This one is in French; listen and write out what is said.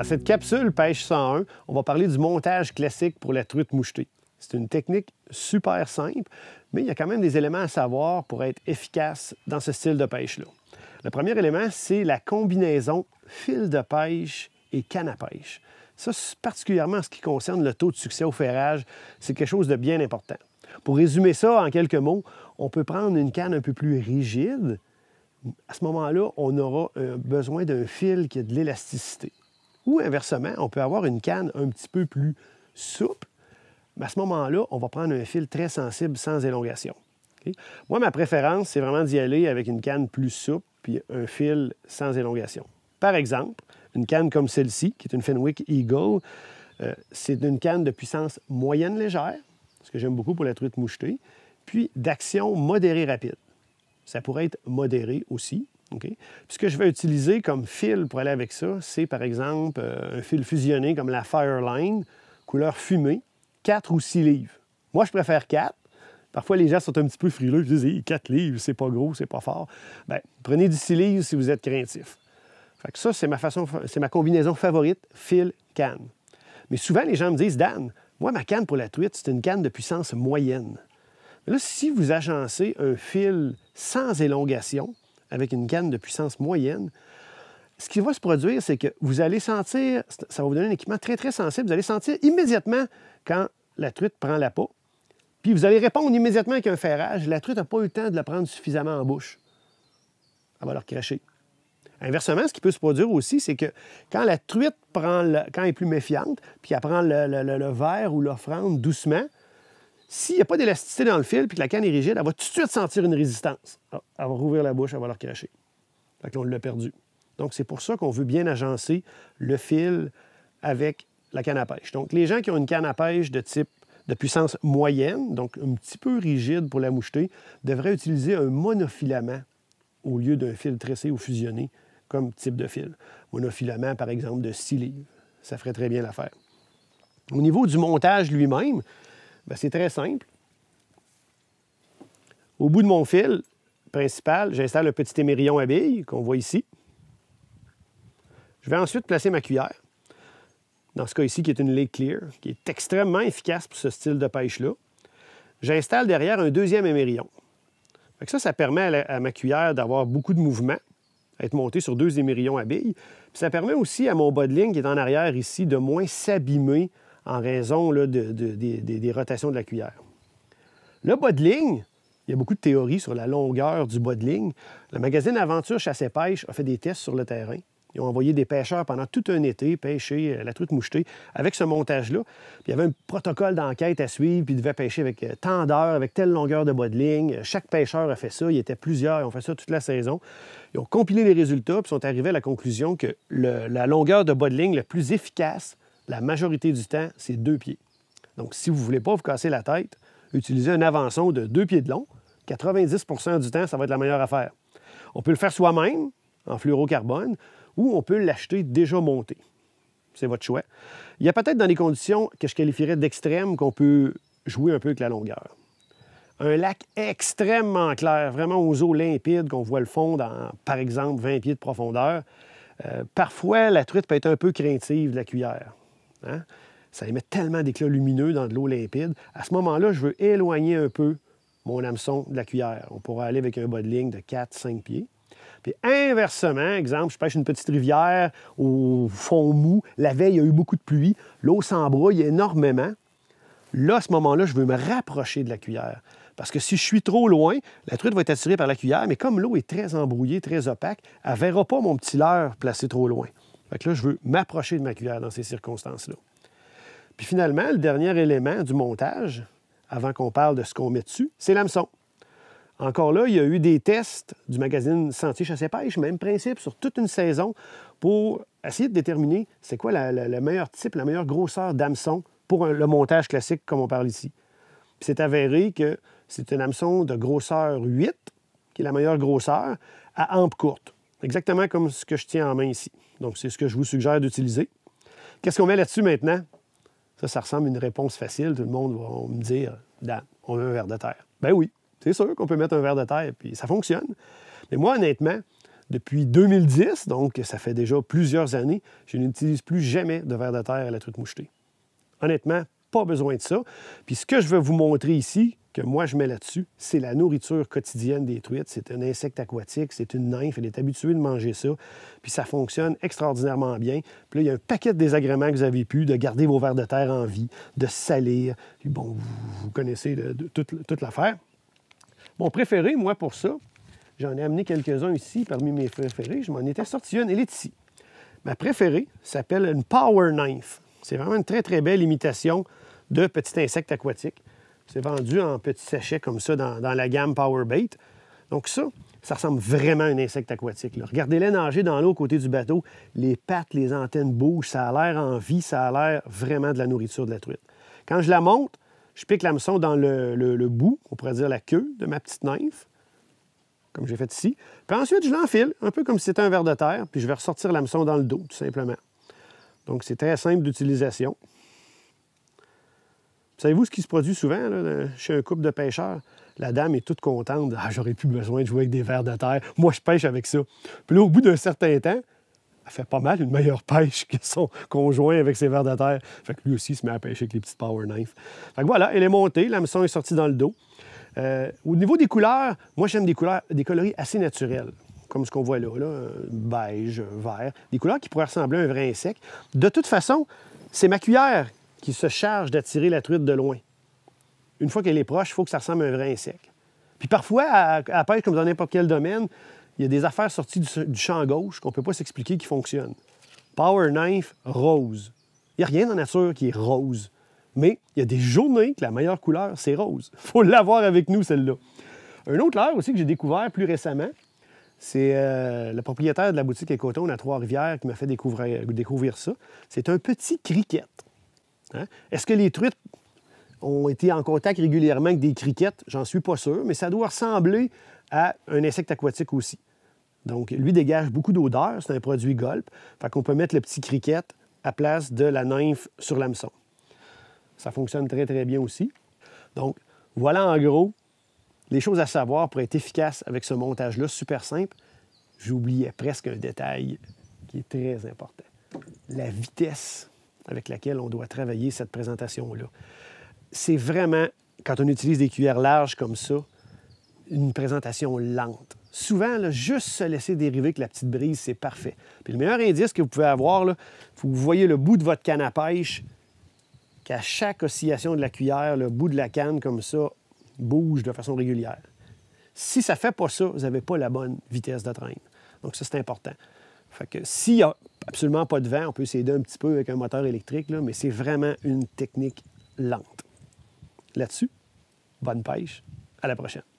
Dans cette capsule Pêche 101, on va parler du montage classique pour la truite mouchetée. C'est une technique super simple, mais il y a quand même des éléments à savoir pour être efficace dans ce style de pêche-là. Le premier élément, c'est la combinaison fil de pêche et canne à pêche. Ça, particulièrement en ce qui concerne le taux de succès au ferrage, c'est quelque chose de bien important. Pour résumer ça en quelques mots, on peut prendre une canne un peu plus rigide. À ce moment-là, on aura besoin d'un fil qui a de l'élasticité. Ou inversement, on peut avoir une canne un petit peu plus souple, mais à ce moment-là, on va prendre un fil très sensible sans élongation. Moi, ma préférence, c'est vraiment d'y aller avec une canne plus souple puis un fil sans élongation. Par exemple, une canne comme celle-ci, qui est une Fenwick Eagle, euh, c'est une canne de puissance moyenne légère, ce que j'aime beaucoup pour la truite mouchetée, puis d'action modérée rapide. Ça pourrait être modéré aussi, puis ce que je vais utiliser comme fil pour aller avec ça, c'est par exemple euh, un fil fusionné comme la Fireline, couleur fumée, 4 ou 6 livres. Moi, je préfère 4. Parfois, les gens sont un petit peu frileux, ils disent 4 livres, c'est pas gros, c'est pas fort. Bien, prenez du 6 livres si vous êtes craintif. Fait ça, c'est ma, combinaison favorite, fil, canne. Mais souvent, les gens me disent Dan, moi, ma canne pour la truite, c'est une canne de puissance moyenne. là, si vous agencez un fil sans élongation, avec une canne de puissance moyenne, ce qui va se produire, c'est que vous allez sentir, ça va vous donner un équipement très, très sensible. Vous allez sentir immédiatement quand la truite prend la peau. Puis vous allez répondre immédiatement avec un ferrage. La truite n'a pas eu le temps de la prendre suffisamment en bouche. Elle va leur cracher. Inversement, ce qui peut se produire aussi, c'est que quand la truite prend le, quand elle est plus méfiante, puis elle prend le, le verre ou l'offrande doucement, s'il n'y a pas d'élasticité dans le fil puis que la canne est rigide, elle va tout de suite sentir une résistance. Ah, elle va rouvrir la bouche, elle va leur cracher. on l'a perdu. Donc, c'est pour ça qu'on veut bien agencer le fil avec la canne à pêche. Donc, les gens qui ont une canne à pêche de type de puissance moyenne, donc un petit peu rigide pour la moucheter, devraient utiliser un monofilament au lieu d'un fil tressé ou fusionné comme type de fil. Monofilament, par exemple, de 6 livres. Ça ferait très bien l'affaire. Au niveau du montage lui-même, ben, c'est très simple. Au bout de mon fil principal, j'installe le petit émerillon à billes qu'on voit ici. Je vais ensuite placer ma cuillère, dans ce cas ici qui est une Lake Clear, qui est extrêmement efficace pour ce style de pêche-là. J'installe derrière un deuxième émerillon. Ça, ça permet à, ma cuillère d'avoir beaucoup de mouvement, d'être montée sur deux émerillons à billes. ça permet aussi à mon bas de ligne qui est en arrière ici de moins s'abîmer en raison de, des, rotations de la cuillère. Le bas de ligne, il y a beaucoup de théories sur la longueur du bas de ligne. Le magazine Aventure Chasse et Pêche a fait des tests sur le terrain. Ils ont envoyé des pêcheurs pendant tout un été pêcher euh, la truite mouchetée avec ce montage-là. il y avait un protocole d'enquête à suivre, puis ils devaient pêcher avec euh, tant d'heures, avec telle longueur de bois de ligne. Euh, chaque pêcheur a fait ça. Il y était plusieurs, ils ont fait ça toute la saison. Ils ont compilé les résultats, puis sont arrivés à la conclusion que la longueur de bois de ligne la plus efficace la majorité du temps, c'est deux pieds. Donc, si vous ne voulez pas vous casser la tête, utilisez un avançon de deux pieds de long. 90 du temps, ça va être la meilleure affaire. On peut le faire soi-même, en fluorocarbone, ou on peut l'acheter déjà monté. C'est votre choix. Il y a peut-être dans des conditions que je qualifierais d'extrêmes qu'on peut jouer un peu avec la longueur. Un lac extrêmement clair, vraiment aux eaux limpides, qu'on voit le fond dans, par exemple, 20 pieds de profondeur. Euh, parfois, la truite peut être un peu craintive de la cuillère. Hein? Ça émet tellement d'éclats lumineux dans de l'eau limpide. À ce moment-là, je veux éloigner un peu mon hameçon de la cuillère. On pourrait aller avec un bas de ligne de 4-5 pieds. Puis inversement, exemple, je pêche une petite rivière au fond mou. La veille, il y a eu beaucoup de pluie. L'eau s'embrouille énormément. Là, à ce moment-là, je veux me rapprocher de la cuillère. Parce que si je suis trop loin, la truite va être attirée par la cuillère, mais comme l'eau est très embrouillée, très opaque, elle ne verra pas mon petit leurre placé trop loin. Fait que là, je veux m'approcher de ma cuillère dans ces circonstances-là. Puis finalement, le dernier élément du montage, avant qu'on parle de ce qu'on met dessus, c'est l'hameçon. Encore là, il y a eu des tests du magazine Sentier Chasse Pêche, même principe, sur toute une saison, pour essayer de déterminer c'est quoi le meilleur type, la meilleure grosseur d'hameçon pour le montage classique comme on parle ici. Puis c'est avéré que c'est un hameçon de grosseur 8, qui est la meilleure grosseur, à hampe courte. Exactement comme ce que je tiens en main ici. Donc, c'est ce que je vous suggère d'utiliser. Qu'est-ce qu'on met là-dessus maintenant? Ça, ça ressemble à une réponse facile. Tout le monde va me dire, on veut un verre de terre. Ben oui, c'est sûr qu'on peut mettre un verre de terre, puis ça fonctionne. Mais moi, honnêtement, depuis 2010, donc ça fait déjà plusieurs années, je n'utilise plus jamais de verre de terre à la truite mouchetée. Honnêtement, pas besoin de ça. Puis ce que je vais vous montrer ici, que moi je mets là-dessus, c'est la nourriture quotidienne des truites. C'est un insecte aquatique, c'est une nymphe, elle est habituée de manger ça, puis ça fonctionne extraordinairement bien. Puis là, il y a un paquet de désagréments que vous avez pu, de garder vos vers de terre en vie, de salir, puis bon, vous, connaissez toute, toute l'affaire. Mon préféré, moi, pour ça, j'en ai amené quelques-uns ici parmi mes préférés, je m'en étais sorti une, elle est ici. Ma préférée s'appelle une Power Knife. C'est vraiment une très, très belle imitation de petit insecte aquatique. C'est vendu en petits sachets comme ça dans, la gamme Powerbait. Donc ça, ça ressemble vraiment à un insecte aquatique. Regardez-les nager dans l'eau côté du bateau. Les pattes, les antennes bougent. Ça a l'air en vie. Ça a l'air vraiment de la nourriture de la truite. Quand je la monte, je pique l'hameçon dans le, bout, on pourrait dire la queue de ma petite nymphe, comme j'ai fait ici. Puis ensuite, je l'enfile, un peu comme si c'était un verre de terre, puis je vais ressortir l'hameçon dans le dos, tout simplement. Donc, c'est très simple d'utilisation. Savez-vous ce qui se produit souvent chez un couple de pêcheurs? La dame est toute contente. Ah, j'aurais plus besoin de jouer avec des vers de terre. Moi, je pêche avec ça. Puis là, au bout d'un certain temps, elle fait pas mal une meilleure pêche que son conjoint avec ses vers de terre. Fait que lui aussi il se met à pêcher avec les petites power Knife. Fait que voilà, elle est montée, la l'hameçon est sortie dans le dos. Euh, au niveau des couleurs, moi j'aime des couleurs, des coloris assez naturels, comme ce qu'on voit là, là, beige, vert, des couleurs qui pourraient ressembler à un vrai insecte. De toute façon, c'est ma cuillère qui se charge d'attirer la truite de loin. Une fois qu'elle est proche, il faut que ça ressemble à un vrai insecte. Puis parfois, à, pêche, comme dans n'importe quel domaine, il y a des affaires sorties du, champ gauche qu'on ne peut pas s'expliquer qui fonctionnent. Power Knife rose. Il n'y a rien dans la nature qui est rose. Mais il y a des journées que la meilleure couleur, c'est rose. Il faut l'avoir avec nous, celle-là. Un autre leurre aussi que j'ai découvert plus récemment, c'est euh, le propriétaire de la boutique Écoton à Trois-Rivières qui m'a fait découvrir, découvrir ça. C'est un petit criquette. Hein? Est-ce que les truites ont été en contact régulièrement avec des criquettes? J'en suis pas sûr, mais ça doit ressembler à un insecte aquatique aussi. Donc, lui dégage beaucoup d'odeur, c'est un produit golpe. Fait qu'on peut mettre le petit criquette à place de la nymphe sur l'hameçon. Ça fonctionne très, très bien aussi. Donc, voilà en gros les choses à savoir pour être efficace avec ce montage-là, super simple. J'oubliais presque un détail qui est très important. La vitesse avec laquelle on doit travailler cette présentation-là. C'est vraiment, quand on utilise des cuillères larges comme ça, une présentation lente. Souvent, juste se laisser dériver que la petite brise, c'est parfait. Puis le meilleur indice que vous pouvez avoir, là, vous voyez le bout de votre canne à pêche, qu'à chaque oscillation de la cuillère, le bout de la canne comme ça bouge de façon régulière. Si ça ne fait pas ça, vous n'avez pas la bonne vitesse de traîne. Donc ça, c'est important. Fait que s'il n'y a absolument pas de vent, on peut s'aider un petit peu avec un moteur électrique, mais c'est vraiment une technique lente. Là-dessus, bonne pêche. À la prochaine.